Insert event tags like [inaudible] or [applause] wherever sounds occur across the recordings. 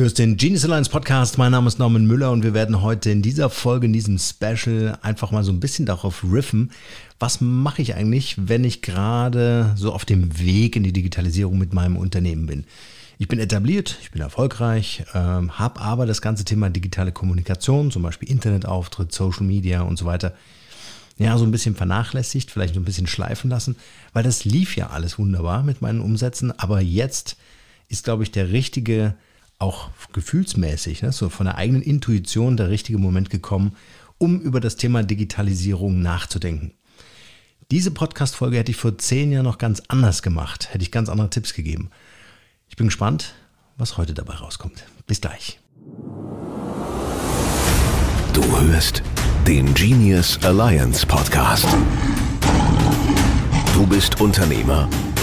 Du hast den Genius Alliance Podcast. Mein Name ist Norman Müller und wir werden heute in dieser Folge, in diesem Special, einfach mal so ein bisschen darauf riffen. Was mache ich eigentlich, wenn ich gerade so auf dem Weg in die Digitalisierung mit meinem Unternehmen bin? Ich bin etabliert, ich bin erfolgreich, ähm, habe aber das ganze Thema digitale Kommunikation, zum Beispiel Internetauftritt, Social Media und so weiter, ja, so ein bisschen vernachlässigt, vielleicht so ein bisschen schleifen lassen, weil das lief ja alles wunderbar mit meinen Umsätzen, aber jetzt ist, glaube ich, der richtige auch gefühlsmäßig, ne, so von der eigenen Intuition der richtige Moment gekommen, um über das Thema Digitalisierung nachzudenken. Diese Podcast-Folge hätte ich vor zehn Jahren noch ganz anders gemacht, hätte ich ganz andere Tipps gegeben. Ich bin gespannt, was heute dabei rauskommt. Bis gleich. Du hörst den Genius Alliance Podcast. Du bist Unternehmer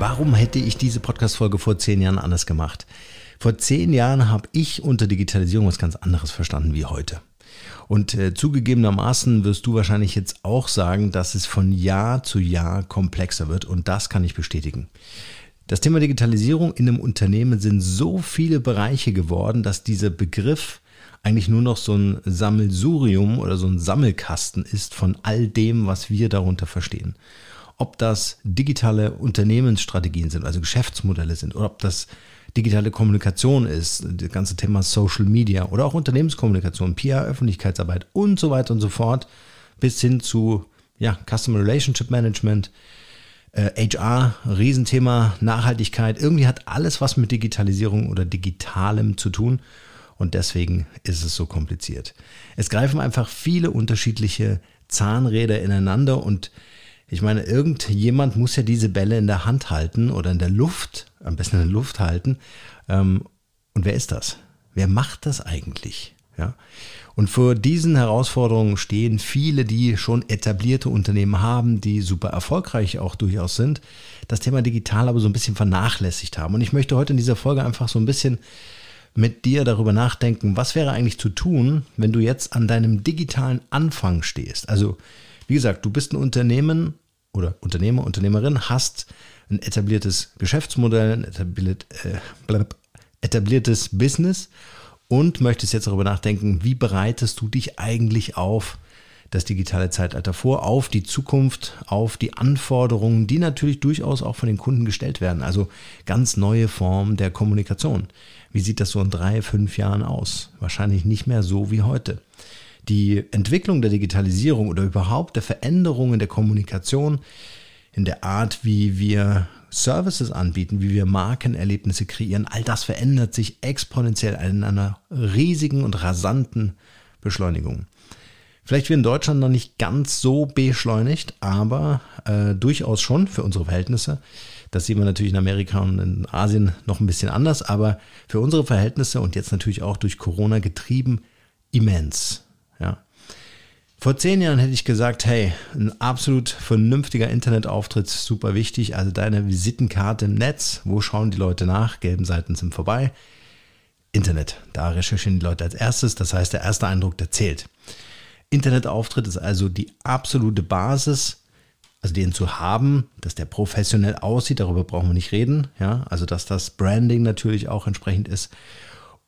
Warum hätte ich diese Podcast-Folge vor zehn Jahren anders gemacht? Vor zehn Jahren habe ich unter Digitalisierung was ganz anderes verstanden wie heute. Und äh, zugegebenermaßen wirst du wahrscheinlich jetzt auch sagen, dass es von Jahr zu Jahr komplexer wird und das kann ich bestätigen. Das Thema Digitalisierung in einem Unternehmen sind so viele Bereiche geworden, dass dieser Begriff eigentlich nur noch so ein Sammelsurium oder so ein Sammelkasten ist von all dem, was wir darunter verstehen ob das digitale Unternehmensstrategien sind, also Geschäftsmodelle sind, oder ob das digitale Kommunikation ist, das ganze Thema Social Media oder auch Unternehmenskommunikation, PR, Öffentlichkeitsarbeit und so weiter und so fort, bis hin zu ja, Customer Relationship Management, äh, HR, Riesenthema, Nachhaltigkeit. Irgendwie hat alles was mit Digitalisierung oder Digitalem zu tun und deswegen ist es so kompliziert. Es greifen einfach viele unterschiedliche Zahnräder ineinander und ich meine, irgendjemand muss ja diese Bälle in der Hand halten oder in der Luft, am besten in der Luft halten. Ähm, und wer ist das? Wer macht das eigentlich? Ja. Und vor diesen Herausforderungen stehen viele, die schon etablierte Unternehmen haben, die super erfolgreich auch durchaus sind, das Thema digital aber so ein bisschen vernachlässigt haben. Und ich möchte heute in dieser Folge einfach so ein bisschen mit dir darüber nachdenken, was wäre eigentlich zu tun, wenn du jetzt an deinem digitalen Anfang stehst. Also wie gesagt, du bist ein Unternehmen oder Unternehmer, Unternehmerin, hast ein etabliertes Geschäftsmodell, ein etabliert, äh, etabliertes Business und möchtest jetzt darüber nachdenken, wie bereitest du dich eigentlich auf das digitale Zeitalter vor, auf die Zukunft, auf die Anforderungen, die natürlich durchaus auch von den Kunden gestellt werden. Also ganz neue Formen der Kommunikation. Wie sieht das so in drei, fünf Jahren aus? Wahrscheinlich nicht mehr so wie heute die Entwicklung der Digitalisierung oder überhaupt der Veränderungen der Kommunikation in der Art, wie wir Services anbieten, wie wir Markenerlebnisse kreieren, all das verändert sich exponentiell in einer riesigen und rasanten Beschleunigung. Vielleicht wir in Deutschland noch nicht ganz so beschleunigt, aber äh, durchaus schon für unsere Verhältnisse. Das sieht man natürlich in Amerika und in Asien noch ein bisschen anders, aber für unsere Verhältnisse und jetzt natürlich auch durch Corona getrieben immens. Ja. Vor zehn Jahren hätte ich gesagt, hey, ein absolut vernünftiger Internetauftritt ist super wichtig. Also deine Visitenkarte im Netz, wo schauen die Leute nach? Gelben Seiten sind vorbei. Internet, da recherchieren die Leute als erstes. Das heißt, der erste Eindruck, der zählt. Internetauftritt ist also die absolute Basis, also den zu haben, dass der professionell aussieht, darüber brauchen wir nicht reden. Ja, also dass das Branding natürlich auch entsprechend ist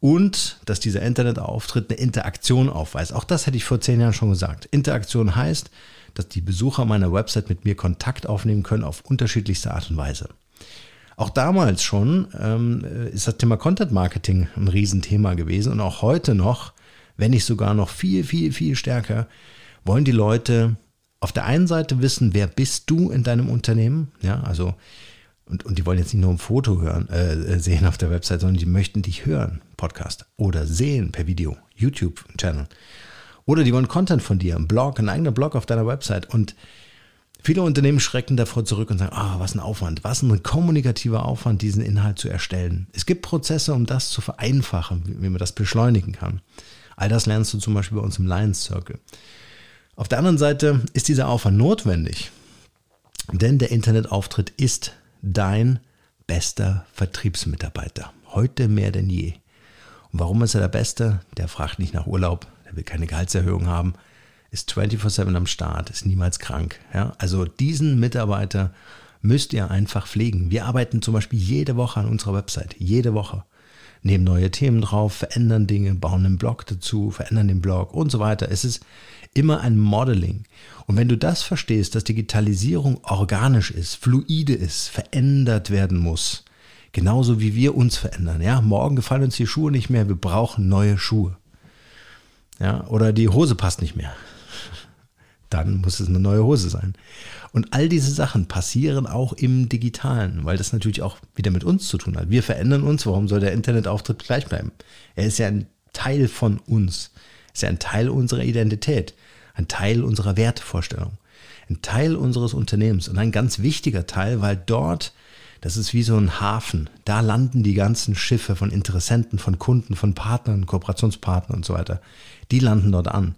und dass dieser Internetauftritt eine Interaktion aufweist. Auch das hätte ich vor zehn Jahren schon gesagt. Interaktion heißt, dass die Besucher meiner Website mit mir Kontakt aufnehmen können auf unterschiedlichste Art und Weise. Auch damals schon ähm, äh, ist das Thema Content Marketing ein Riesenthema gewesen und auch heute noch, wenn nicht sogar noch viel, viel, viel stärker, wollen die Leute auf der einen Seite wissen, wer bist du in deinem Unternehmen? Ja, also, und, und die wollen jetzt nicht nur ein Foto hören, äh, äh sehen auf der Website, sondern die möchten dich hören. Podcast oder sehen per Video, YouTube-Channel. Oder die wollen Content von dir, einen Blog, einen eigenen Blog auf deiner Website. Und viele Unternehmen schrecken davor zurück und sagen, ah, oh, was ein Aufwand, was ein kommunikativer Aufwand, diesen Inhalt zu erstellen. Es gibt Prozesse, um das zu vereinfachen, wie man das beschleunigen kann. All das lernst du zum Beispiel bei uns im Lions Circle. Auf der anderen Seite ist dieser Aufwand notwendig, denn der Internetauftritt ist dein bester Vertriebsmitarbeiter. Heute mehr denn je. Und warum ist er der Beste? Der fragt nicht nach Urlaub, der will keine Gehaltserhöhung haben, ist 24-7 am Start, ist niemals krank. Ja? Also diesen Mitarbeiter müsst ihr einfach pflegen. Wir arbeiten zum Beispiel jede Woche an unserer Website, jede Woche. Nehmen neue Themen drauf, verändern Dinge, bauen einen Blog dazu, verändern den Blog und so weiter. Es ist immer ein Modeling. Und wenn du das verstehst, dass Digitalisierung organisch ist, fluide ist, verändert werden muss, Genauso wie wir uns verändern. Ja, morgen gefallen uns die Schuhe nicht mehr, wir brauchen neue Schuhe. Ja, oder die Hose passt nicht mehr. Dann muss es eine neue Hose sein. Und all diese Sachen passieren auch im Digitalen, weil das natürlich auch wieder mit uns zu tun hat. Wir verändern uns, warum soll der Internetauftritt gleich bleiben? Er ist ja ein Teil von uns, er ist ja ein Teil unserer Identität, ein Teil unserer Wertevorstellung, ein Teil unseres Unternehmens und ein ganz wichtiger Teil, weil dort das ist wie so ein Hafen. Da landen die ganzen Schiffe von Interessenten, von Kunden, von Partnern, Kooperationspartnern und so weiter. Die landen dort an.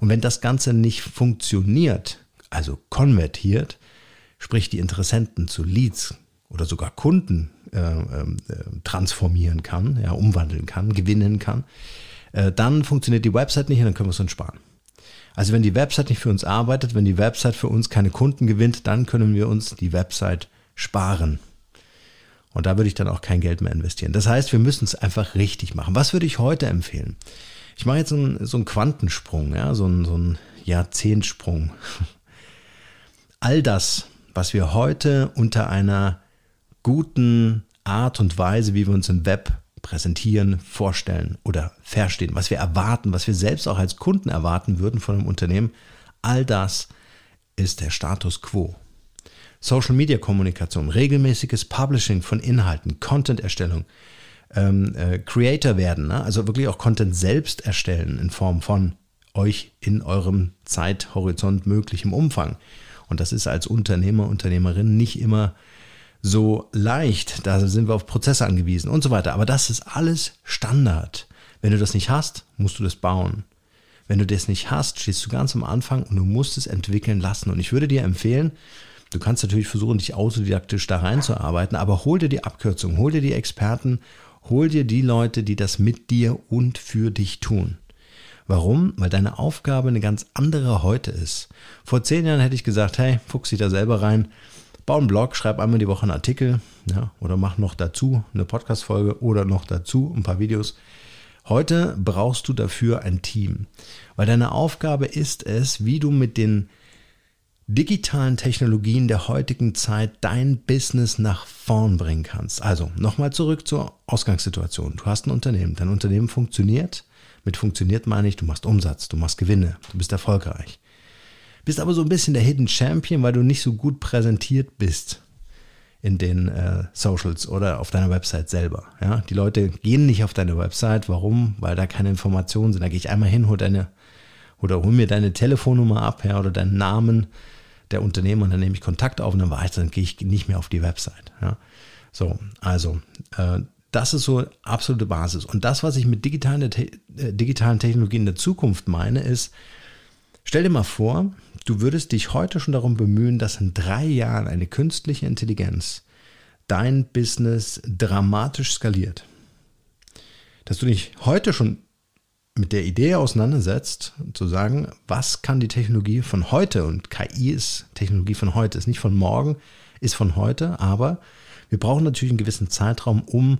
Und wenn das Ganze nicht funktioniert, also konvertiert, sprich die Interessenten zu Leads oder sogar Kunden äh, ähm, äh, transformieren kann, ja, umwandeln kann, gewinnen kann, äh, dann funktioniert die Website nicht und dann können wir es uns sparen. Also wenn die Website nicht für uns arbeitet, wenn die Website für uns keine Kunden gewinnt, dann können wir uns die Website sparen. Und da würde ich dann auch kein Geld mehr investieren. Das heißt, wir müssen es einfach richtig machen. Was würde ich heute empfehlen? Ich mache jetzt so einen, so einen Quantensprung, ja, so einen, so einen Jahrzehntsprung. [laughs] All das, was wir heute unter einer guten Art und Weise, wie wir uns im Web präsentieren, vorstellen oder verstehen, was wir erwarten, was wir selbst auch als Kunden erwarten würden von einem Unternehmen, all das ist der Status quo. Social-Media-Kommunikation, regelmäßiges Publishing von Inhalten, Content-Erstellung, ähm, äh, Creator werden, ne? also wirklich auch Content selbst erstellen in Form von euch in eurem Zeithorizont möglichem Umfang. Und das ist als Unternehmer, Unternehmerin nicht immer so leicht. Da sind wir auf Prozesse angewiesen und so weiter. Aber das ist alles Standard. Wenn du das nicht hast, musst du das bauen. Wenn du das nicht hast, stehst du ganz am Anfang und du musst es entwickeln lassen. Und ich würde dir empfehlen, Du kannst natürlich versuchen, dich autodidaktisch da reinzuarbeiten, aber hol dir die Abkürzung, hol dir die Experten, hol dir die Leute, die das mit dir und für dich tun. Warum? Weil deine Aufgabe eine ganz andere heute ist. Vor zehn Jahren hätte ich gesagt, hey, fuchs dich da selber rein, bau einen Blog, schreib einmal die Woche einen Artikel ja, oder mach noch dazu eine Podcast-Folge oder noch dazu ein paar Videos. Heute brauchst du dafür ein Team, weil deine Aufgabe ist es, wie du mit den digitalen Technologien der heutigen Zeit dein Business nach vorn bringen kannst. Also nochmal zurück zur Ausgangssituation. Du hast ein Unternehmen, dein Unternehmen funktioniert. Mit funktioniert meine ich, du machst Umsatz, du machst Gewinne, du bist erfolgreich. Bist aber so ein bisschen der Hidden Champion, weil du nicht so gut präsentiert bist in den äh, Socials oder auf deiner Website selber. Ja? Die Leute gehen nicht auf deine Website. Warum? Weil da keine Informationen sind. Da gehe ich einmal hin, hol deine oder hol mir deine Telefonnummer ab ja, oder deinen Namen der Unternehmen und dann nehme ich Kontakt auf und dann weiß, dann gehe ich nicht mehr auf die Website. Ja. So, also äh, das ist so absolute Basis. Und das, was ich mit digitalen, te äh, digitalen Technologien der Zukunft meine, ist, stell dir mal vor, du würdest dich heute schon darum bemühen, dass in drei Jahren eine künstliche Intelligenz dein Business dramatisch skaliert. Dass du dich heute schon mit der Idee auseinandersetzt, zu sagen, was kann die Technologie von heute, und KI ist Technologie von heute, ist nicht von morgen, ist von heute, aber wir brauchen natürlich einen gewissen Zeitraum, um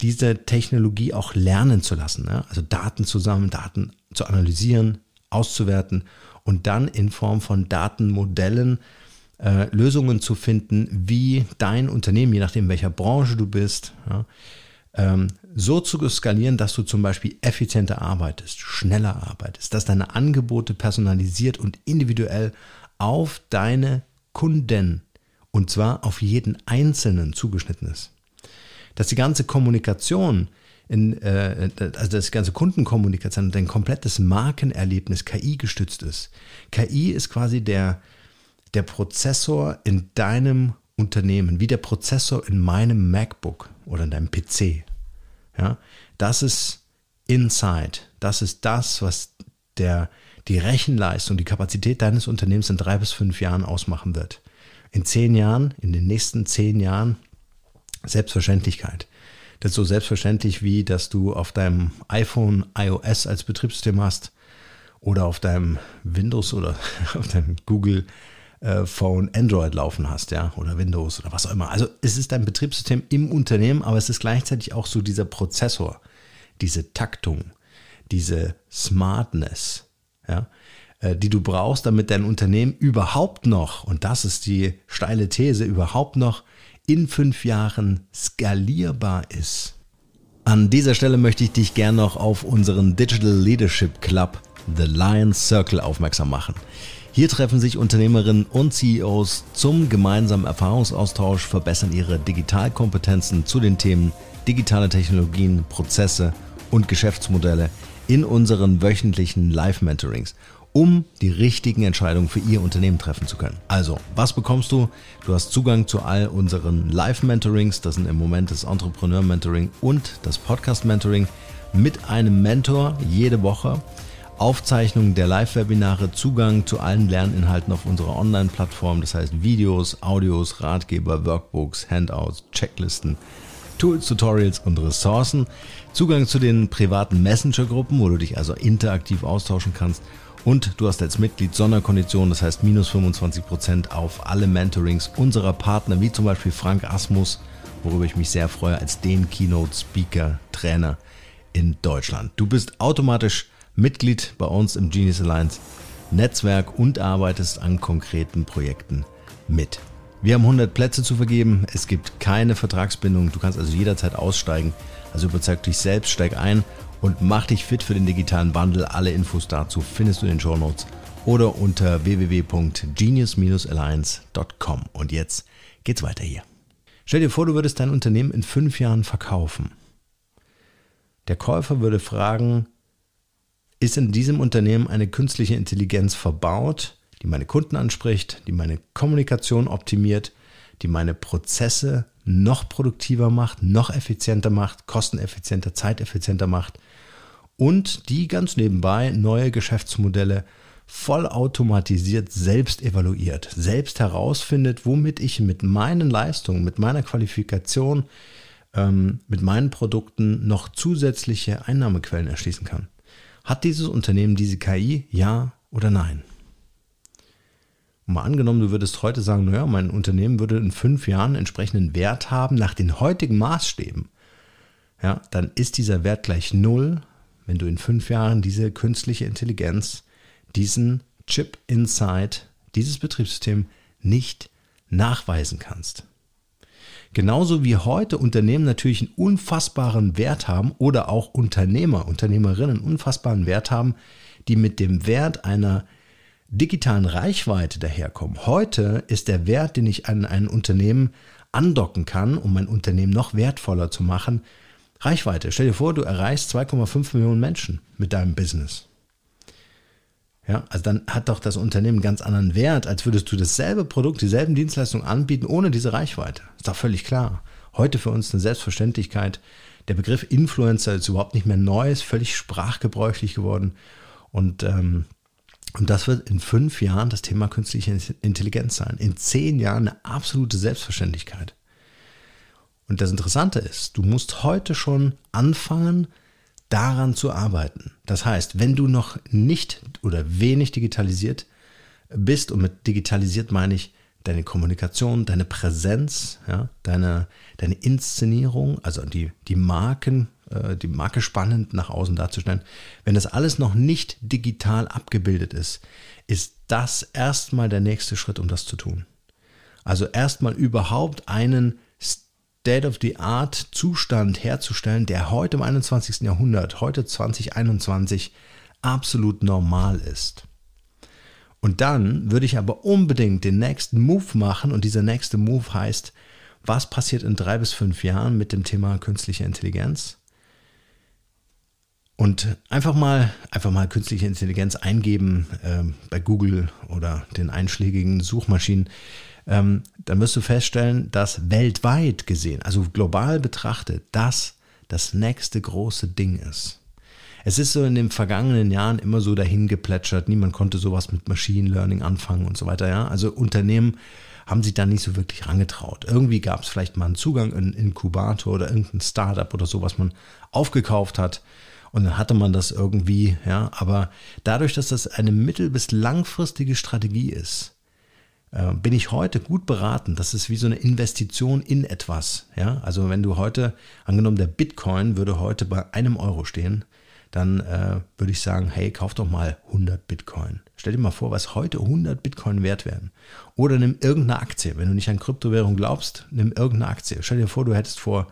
diese Technologie auch lernen zu lassen. Ne? Also Daten zusammen, Daten zu analysieren, auszuwerten und dann in Form von Datenmodellen äh, Lösungen zu finden, wie dein Unternehmen, je nachdem welcher Branche du bist, ja, ähm, so zu skalieren, dass du zum Beispiel effizienter arbeitest, schneller arbeitest, dass deine Angebote personalisiert und individuell auf deine Kunden und zwar auf jeden Einzelnen zugeschnitten ist. Dass die ganze Kommunikation, in, äh, also das ganze Kundenkommunikation und dein komplettes Markenerlebnis KI gestützt ist. KI ist quasi der, der Prozessor in deinem Unternehmen, wie der Prozessor in meinem MacBook oder in deinem PC ja, das ist Inside. Das ist das, was der, die Rechenleistung, die Kapazität deines Unternehmens in drei bis fünf Jahren ausmachen wird. In zehn Jahren, in den nächsten zehn Jahren, Selbstverständlichkeit. Das ist so selbstverständlich wie, dass du auf deinem iPhone iOS als Betriebssystem hast oder auf deinem Windows oder [laughs] auf deinem Google äh, Phone Android laufen hast, ja, oder Windows oder was auch immer. Also es ist dein Betriebssystem im Unternehmen, aber es ist gleichzeitig auch so dieser Prozessor, diese Taktung, diese Smartness, ja, äh, die du brauchst, damit dein Unternehmen überhaupt noch, und das ist die steile These, überhaupt noch in fünf Jahren skalierbar ist. An dieser Stelle möchte ich dich gerne noch auf unseren Digital Leadership Club The Lion Circle aufmerksam machen. Hier treffen sich Unternehmerinnen und CEOs zum gemeinsamen Erfahrungsaustausch, verbessern ihre Digitalkompetenzen zu den Themen digitale Technologien, Prozesse und Geschäftsmodelle in unseren wöchentlichen Live-Mentorings, um die richtigen Entscheidungen für Ihr Unternehmen treffen zu können. Also, was bekommst du? Du hast Zugang zu all unseren Live-Mentorings, das sind im Moment das Entrepreneur-Mentoring und das Podcast-Mentoring mit einem Mentor jede Woche. Aufzeichnungen der Live-Webinare, Zugang zu allen Lerninhalten auf unserer Online-Plattform, das heißt Videos, Audios, Ratgeber, Workbooks, Handouts, Checklisten, Tools, Tutorials und Ressourcen, Zugang zu den privaten Messenger-Gruppen, wo du dich also interaktiv austauschen kannst und du hast als Mitglied Sonderkonditionen, das heißt minus 25% auf alle Mentorings unserer Partner, wie zum Beispiel Frank Asmus, worüber ich mich sehr freue, als den Keynote-Speaker-Trainer in Deutschland. Du bist automatisch Mitglied bei uns im Genius Alliance Netzwerk und arbeitest an konkreten Projekten mit. Wir haben 100 Plätze zu vergeben. Es gibt keine Vertragsbindung. Du kannst also jederzeit aussteigen. Also überzeug dich selbst, steig ein und mach dich fit für den digitalen Wandel. Alle Infos dazu findest du in den Show Notes oder unter www.genius-alliance.com. Und jetzt geht's weiter hier. Stell dir vor, du würdest dein Unternehmen in fünf Jahren verkaufen. Der Käufer würde fragen, ist in diesem Unternehmen eine künstliche Intelligenz verbaut, die meine Kunden anspricht, die meine Kommunikation optimiert, die meine Prozesse noch produktiver macht, noch effizienter macht, kosteneffizienter, zeiteffizienter macht und die ganz nebenbei neue Geschäftsmodelle vollautomatisiert selbst evaluiert, selbst herausfindet, womit ich mit meinen Leistungen, mit meiner Qualifikation, ähm, mit meinen Produkten noch zusätzliche Einnahmequellen erschließen kann. Hat dieses Unternehmen diese KI? Ja oder nein? mal angenommen, du würdest heute sagen, naja, mein Unternehmen würde in fünf Jahren entsprechenden Wert haben nach den heutigen Maßstäben. Ja, dann ist dieser Wert gleich null, wenn du in fünf Jahren diese künstliche Intelligenz, diesen Chip Inside, dieses Betriebssystem nicht nachweisen kannst. Genauso wie heute Unternehmen natürlich einen unfassbaren Wert haben oder auch Unternehmer, Unternehmerinnen einen unfassbaren Wert haben, die mit dem Wert einer digitalen Reichweite daherkommen. Heute ist der Wert, den ich an ein Unternehmen andocken kann, um mein Unternehmen noch wertvoller zu machen, Reichweite. Stell dir vor, du erreichst 2,5 Millionen Menschen mit deinem Business. Ja, also dann hat doch das Unternehmen einen ganz anderen Wert, als würdest du dasselbe Produkt, dieselben Dienstleistungen anbieten, ohne diese Reichweite. Ist doch völlig klar. Heute für uns eine Selbstverständlichkeit. Der Begriff Influencer ist überhaupt nicht mehr neu, ist völlig sprachgebräuchlich geworden. Und, ähm, und das wird in fünf Jahren das Thema künstliche Intelligenz sein. In zehn Jahren eine absolute Selbstverständlichkeit. Und das Interessante ist, du musst heute schon anfangen, daran zu arbeiten. Das heißt, wenn du noch nicht oder wenig digitalisiert bist, und mit digitalisiert meine ich deine Kommunikation, deine Präsenz, ja, deine, deine Inszenierung, also die, die Marken, äh, die Marke spannend nach außen darzustellen, wenn das alles noch nicht digital abgebildet ist, ist das erstmal der nächste Schritt, um das zu tun. Also erstmal überhaupt einen State-of-the-Art-Zustand herzustellen, der heute im 21. Jahrhundert, heute 2021, absolut normal ist. Und dann würde ich aber unbedingt den nächsten Move machen und dieser nächste Move heißt, was passiert in drei bis fünf Jahren mit dem Thema künstliche Intelligenz? Und einfach mal, einfach mal künstliche Intelligenz eingeben äh, bei Google oder den einschlägigen Suchmaschinen, ähm, dann wirst du feststellen, dass weltweit gesehen, also global betrachtet, das das nächste große Ding ist. Es ist so in den vergangenen Jahren immer so dahin geplätschert, niemand konnte sowas mit Machine Learning anfangen und so weiter, ja. Also Unternehmen haben sich da nicht so wirklich rangetraut. Irgendwie gab es vielleicht mal einen Zugang, einen Inkubator oder irgendein Startup oder so, was man aufgekauft hat und dann hatte man das irgendwie, ja. Aber dadurch, dass das eine mittel- bis langfristige Strategie ist, äh, bin ich heute gut beraten. Das ist wie so eine Investition in etwas. Ja? Also wenn du heute, angenommen der Bitcoin würde heute bei einem Euro stehen, dann äh, würde ich sagen, hey, kauf doch mal 100 Bitcoin. Stell dir mal vor, was heute 100 Bitcoin wert wären. Oder nimm irgendeine Aktie. Wenn du nicht an Kryptowährung glaubst, nimm irgendeine Aktie. Stell dir vor, du hättest vor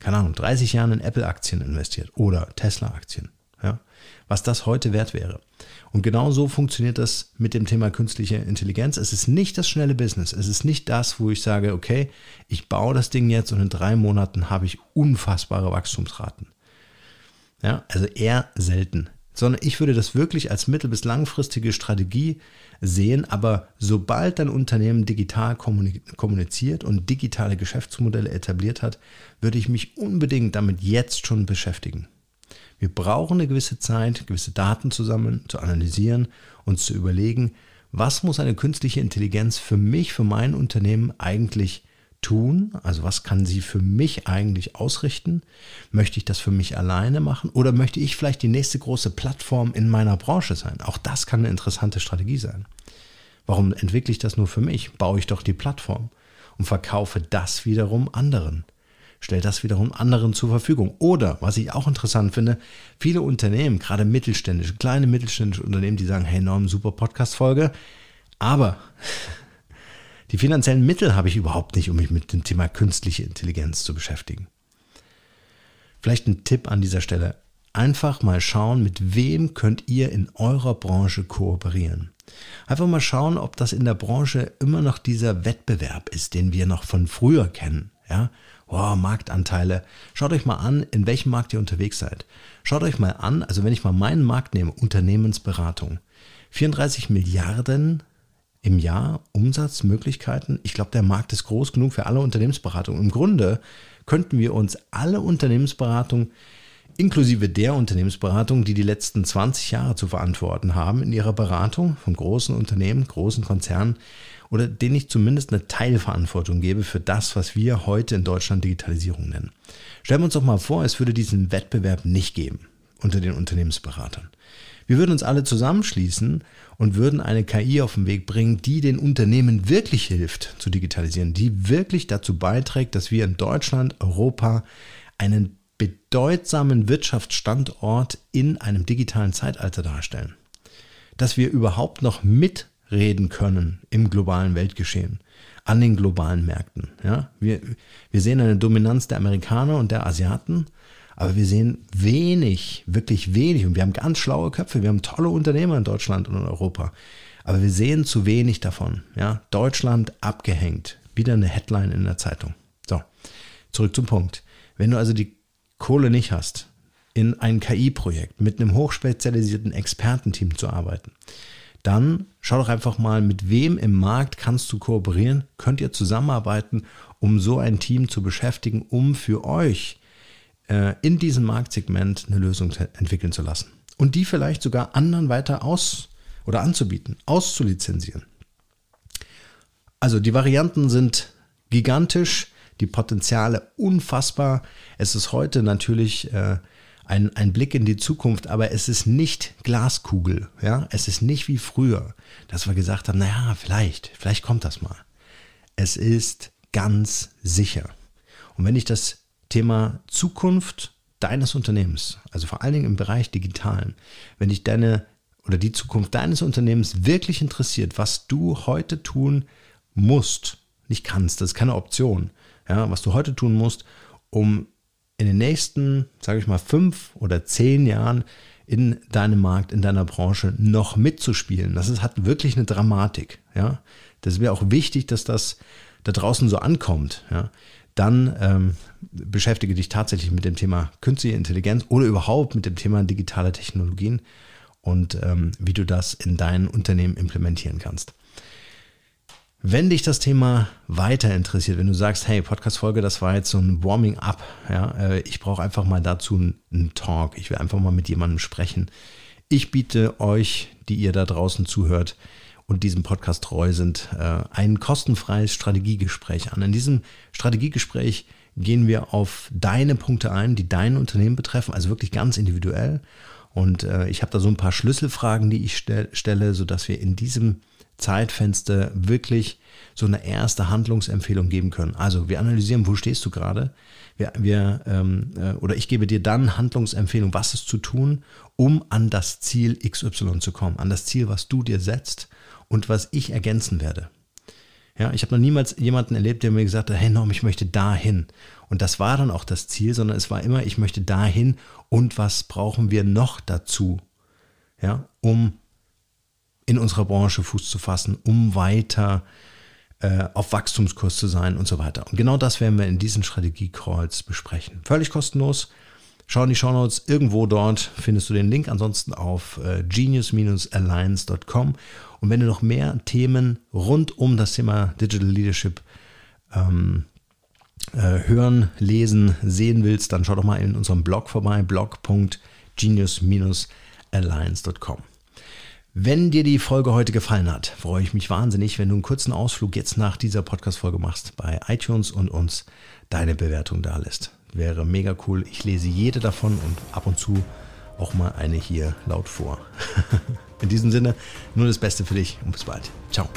keine Ahnung, 30 Jahren in Apple-Aktien investiert oder Tesla-Aktien. Ja? Was das heute wert wäre. Und genau so funktioniert das mit dem Thema künstliche Intelligenz. Es ist nicht das schnelle Business. Es ist nicht das, wo ich sage, okay, ich baue das Ding jetzt und in drei Monaten habe ich unfassbare Wachstumsraten. Ja, also eher selten sondern ich würde das wirklich als mittel- bis langfristige Strategie sehen. Aber sobald ein Unternehmen digital kommuniziert und digitale Geschäftsmodelle etabliert hat, würde ich mich unbedingt damit jetzt schon beschäftigen. Wir brauchen eine gewisse Zeit, gewisse Daten zu sammeln, zu analysieren, und zu überlegen, was muss eine künstliche Intelligenz für mich, für mein Unternehmen eigentlich tun? Also was kann sie für mich eigentlich ausrichten? Möchte ich das für mich alleine machen? Oder möchte ich vielleicht die nächste große Plattform in meiner Branche sein? Auch das kann eine interessante Strategie sein. Warum entwickle ich das nur für mich? Baue ich doch die Plattform und verkaufe das wiederum anderen. Stell das wiederum anderen zur Verfügung. Oder, was ich auch interessant finde, viele Unternehmen, gerade mittelständische, kleine mittelständische Unternehmen, die sagen, hey Norm, super Podcast-Folge, aber die finanziellen Mittel habe ich überhaupt nicht, um mich mit dem Thema künstliche Intelligenz zu beschäftigen. Vielleicht ein Tipp an dieser Stelle. Einfach mal schauen, mit wem könnt ihr in eurer Branche kooperieren. Einfach mal schauen, ob das in der Branche immer noch dieser Wettbewerb ist, den wir noch von früher kennen. Ja? Oh, Marktanteile. Schaut euch mal an, in welchem Markt ihr unterwegs seid. Schaut euch mal an, also wenn ich mal meinen Markt nehme, Unternehmensberatung. 34 Milliarden im Jahr Umsatzmöglichkeiten. Ich glaube, der Markt ist groß genug für alle Unternehmensberatungen. Im Grunde könnten wir uns alle Unternehmensberatungen inklusive der Unternehmensberatung, die die letzten 20 Jahre zu verantworten haben in ihrer Beratung von großen Unternehmen, großen Konzernen oder denen ich zumindest eine Teilverantwortung gebe für das, was wir heute in Deutschland Digitalisierung nennen. Stellen wir uns doch mal vor, es würde diesen Wettbewerb nicht geben unter den Unternehmensberatern. Wir würden uns alle zusammenschließen und würden eine KI auf den Weg bringen, die den Unternehmen wirklich hilft zu digitalisieren, die wirklich dazu beiträgt, dass wir in Deutschland, Europa einen bedeutsamen Wirtschaftsstandort in einem digitalen Zeitalter darstellen. Dass wir überhaupt noch mitreden können im globalen Weltgeschehen, an den globalen Märkten. Ja? Wir, wir sehen eine Dominanz der Amerikaner und der Asiaten aber wir sehen wenig, wirklich wenig. Und wir haben ganz schlaue Köpfe, wir haben tolle Unternehmer in Deutschland und in Europa. Aber wir sehen zu wenig davon. Ja? Deutschland abgehängt. Wieder eine Headline in der Zeitung. So, zurück zum Punkt. Wenn du also die Kohle nicht hast, in ein KI-Projekt mit einem hochspezialisierten Expertenteam zu arbeiten, dann schau doch einfach mal, mit wem im Markt kannst du kooperieren, könnt ihr zusammenarbeiten, um so ein Team zu beschäftigen, um für euch äh, in diesem Marktsegment eine Lösung entwickeln zu lassen. Und die vielleicht sogar anderen weiter aus oder anzubieten, auszulizenzieren. Also die Varianten sind gigantisch, die Potenziale unfassbar. Es ist heute natürlich äh, ein, ein Blick in die Zukunft, aber es ist nicht Glaskugel. Ja? Es ist nicht wie früher, dass wir gesagt haben, naja, vielleicht, vielleicht kommt das mal. Es ist ganz sicher. Und wenn ich das Thema Zukunft deines Unternehmens, also vor allen Dingen im Bereich Digitalen. Wenn dich deine oder die Zukunft deines Unternehmens wirklich interessiert, was du heute tun musst, nicht kannst, das ist keine Option, ja, was du heute tun musst, um in den nächsten, sage ich mal, fünf oder zehn Jahren in deinem Markt, in deiner Branche noch mitzuspielen. Das ist, hat wirklich eine Dramatik. Ja? Das wäre auch wichtig, dass das da draußen so ankommt. Ja? dann ähm, beschäftige dich tatsächlich mit dem Thema künstliche Intelligenz oder überhaupt mit dem Thema digitale Technologien und ähm, wie du das in dein Unternehmen implementieren kannst. Wenn dich das Thema weiter interessiert, wenn du sagst, hey, Podcast-Folge, das war jetzt so ein Warming-up, ja, äh, ich brauche einfach mal dazu einen Talk, ich will einfach mal mit jemandem sprechen. Ich biete euch, die ihr da draußen zuhört, und diesem Podcast treu sind, äh, ein kostenfreies Strategiegespräch an. In diesem Strategiegespräch gehen wir auf deine Punkte ein, die dein Unternehmen betreffen, also wirklich ganz individuell. Und äh, ich habe da so ein paar Schlüsselfragen, die ich stelle, stelle, sodass wir in diesem Zeitfenster wirklich so eine erste Handlungsempfehlung geben können. Also wir analysieren, wo stehst du gerade? Wir, wir ähm, äh, oder ich gebe dir dann Handlungsempfehlung, was ist zu tun, um an das Ziel XY zu kommen, an das Ziel, was du dir setzt und was ich ergänzen werde. Ja, ich habe noch niemals jemanden erlebt, der mir gesagt hat, hey Norm, ich möchte dahin. Und das war dann auch das Ziel, sondern es war immer, ich möchte dahin und was brauchen wir noch dazu, ja, um in unserer Branche Fuß zu fassen, um weiter äh, auf Wachstumskurs zu sein und so weiter. Und genau das werden wir in diesen Strategie-Calls besprechen. Völlig kostenlos. Schau in die Show Notes. Irgendwo dort findest du den Link. Ansonsten auf äh, genius-alliance.com und wenn du noch mehr Themen rund um das Thema Digital Leadership ähm, äh, hören, lesen, sehen willst, dann schau doch mal in unserem Blog vorbei, blog.genius-alliance.com. Wenn dir die Folge heute gefallen hat, freue ich mich wahnsinnig, wenn du einen kurzen Ausflug jetzt nach dieser Podcast-Folge machst bei iTunes und uns deine Bewertung da lässt. Wäre mega cool. Ich lese jede davon und ab und zu auch mal eine hier laut vor. [laughs] In diesem Sinne, nur das Beste für dich und bis bald. Ciao.